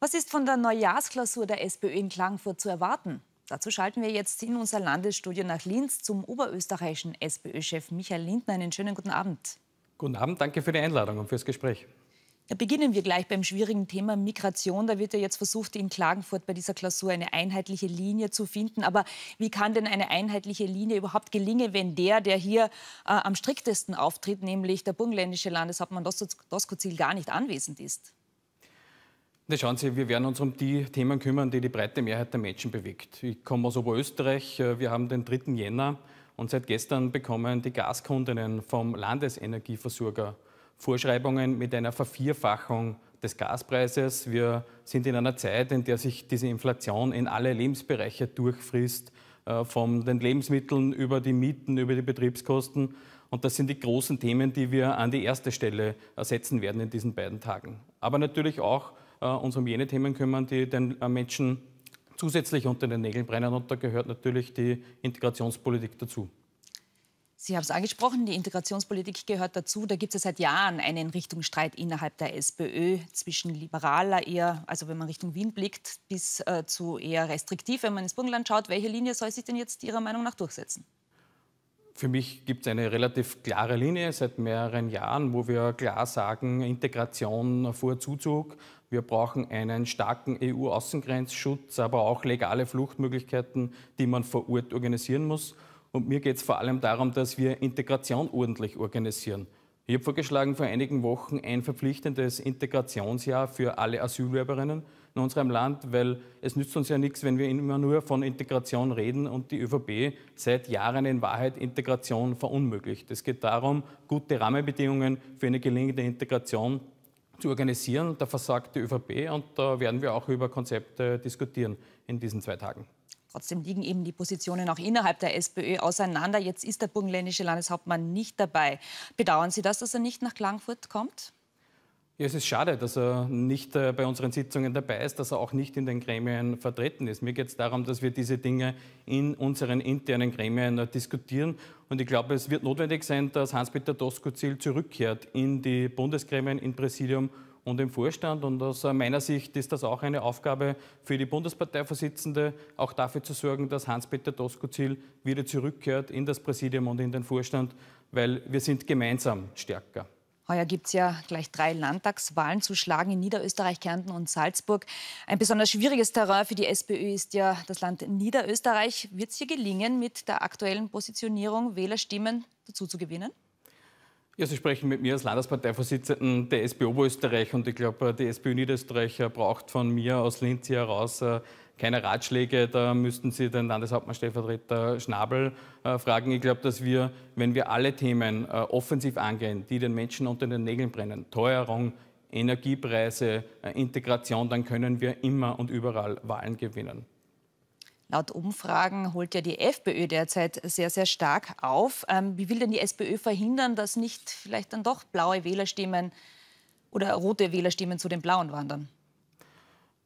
Was ist von der Neujahrsklausur der SPÖ in Klagenfurt zu erwarten? Dazu schalten wir jetzt in unser Landesstudio nach Linz zum oberösterreichischen SPÖ-Chef Michael Lindner. Einen schönen guten Abend. Guten Abend, danke für die Einladung und fürs Gespräch. Da beginnen wir gleich beim schwierigen Thema Migration. Da wird ja jetzt versucht, in Klagenfurt bei dieser Klausur eine einheitliche Linie zu finden. Aber wie kann denn eine einheitliche Linie überhaupt gelingen, wenn der, der hier äh, am striktesten auftritt, nämlich der burgenländische Landeshauptmann Doskozil, gar nicht anwesend ist? Na, schauen Sie, wir werden uns um die Themen kümmern, die die breite Mehrheit der Menschen bewegt. Ich komme aus Oberösterreich, äh, wir haben den 3. Jänner und seit gestern bekommen die Gaskundinnen vom Landesenergieversorger Vorschreibungen mit einer Vervierfachung des Gaspreises. Wir sind in einer Zeit, in der sich diese Inflation in alle Lebensbereiche durchfrisst, äh, von den Lebensmitteln über die Mieten, über die Betriebskosten. Und das sind die großen Themen, die wir an die erste Stelle setzen werden in diesen beiden Tagen. Aber natürlich auch äh, uns um jene Themen kümmern, die den äh, Menschen zusätzlich unter den Nägeln brennen. Und da gehört natürlich die Integrationspolitik dazu. Sie haben es angesprochen, die Integrationspolitik gehört dazu. Da gibt es ja seit Jahren einen Richtungsstreit innerhalb der SPÖ zwischen liberaler eher, also wenn man Richtung Wien blickt, bis äh, zu eher restriktiv, wenn man ins Burgenland schaut. Welche Linie soll sich denn jetzt Ihrer Meinung nach durchsetzen? für mich gibt es eine relativ klare Linie seit mehreren Jahren, wo wir klar sagen, Integration vor Zuzug. Wir brauchen einen starken EU-Außengrenzschutz, aber auch legale Fluchtmöglichkeiten, die man vor Ort organisieren muss. Und mir geht es vor allem darum, dass wir Integration ordentlich organisieren. Ich habe vorgeschlagen, vor einigen Wochen ein verpflichtendes Integrationsjahr für alle Asylwerberinnen in unserem Land, weil es nützt uns ja nichts, wenn wir immer nur von Integration reden und die ÖVP seit Jahren in Wahrheit Integration verunmöglicht. Es geht darum, gute Rahmenbedingungen für eine gelingende Integration zu organisieren. Da versagt die ÖVP und da werden wir auch über Konzepte diskutieren in diesen zwei Tagen. Trotzdem liegen eben die Positionen auch innerhalb der SPÖ auseinander. Jetzt ist der burgenländische Landeshauptmann nicht dabei. Bedauern Sie das, dass er nicht nach Klagenfurt kommt? Ja, es ist schade, dass er nicht äh, bei unseren Sitzungen dabei ist, dass er auch nicht in den Gremien vertreten ist. Mir geht es darum, dass wir diese Dinge in unseren internen Gremien äh, diskutieren. Und ich glaube, es wird notwendig sein, dass Hans-Peter Doskozil zurückkehrt in die Bundesgremien, in Präsidium und im Vorstand. Und aus äh, meiner Sicht ist das auch eine Aufgabe für die Bundesparteivorsitzende, auch dafür zu sorgen, dass Hans-Peter Doskozil wieder zurückkehrt in das Präsidium und in den Vorstand, weil wir sind gemeinsam stärker. Heuer gibt es ja gleich drei Landtagswahlen zu schlagen in Niederösterreich, Kärnten und Salzburg. Ein besonders schwieriges Terrain für die SPÖ ist ja das Land Niederösterreich. Wird es hier gelingen, mit der aktuellen Positionierung Wählerstimmen dazu zu gewinnen? Ja, Sie sprechen mit mir als Landesparteivorsitzenden der SPÖ Oberösterreich und ich glaube, äh, die SPÖ Niederösterreich braucht von mir aus Linz hier heraus äh, keine Ratschläge. Da müssten Sie den Landeshauptmann-Stellvertreter Schnabel äh, fragen. Ich glaube, dass wir, wenn wir alle Themen offensiv angehen, die den Menschen unter den Nägeln brennen, Teuerung, Energiepreise, Integration, dann können wir immer und überall Wahlen gewinnen. Laut Umfragen holt ja die FPÖ derzeit sehr, sehr stark auf. Ähm, wie will denn die SPÖ verhindern, dass nicht vielleicht dann doch blaue Wählerstimmen oder rote Wählerstimmen zu den blauen wandern?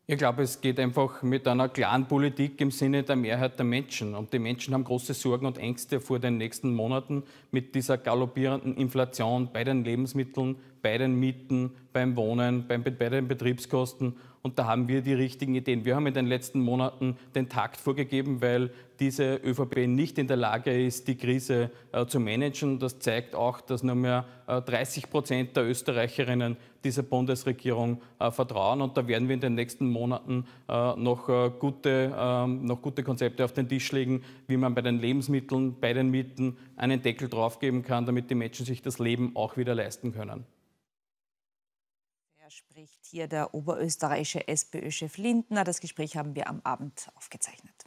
Ich glaube, es geht einfach mit einer klaren Politik im Sinne der Mehrheit der Menschen. Und die Menschen haben große Sorgen und Ängste vor den nächsten Monaten mit dieser galoppierenden Inflation bei den Lebensmitteln, bei den Mieten, beim Wohnen, bei den Betriebskosten. Und da haben wir die richtigen Ideen. Wir haben in den letzten Monaten den Takt vorgegeben, weil diese ÖVP nicht in der Lage ist, die Krise äh, zu managen. Das zeigt auch, dass nur mehr äh, 30 Prozent der Österreicherinnen dieser Bundesregierung äh, vertrauen. Und da werden wir in den nächsten Monaten äh, noch, äh, gute, ähm, noch gute Konzepte auf den Tisch legen, wie man bei den Lebensmitteln, bei den Mieten einen Deckel draufgeben kann, damit die Menschen sich das Leben auch wieder leisten können spricht hier der oberösterreichische SPÖ-Chef Lindner. Das Gespräch haben wir am Abend aufgezeichnet.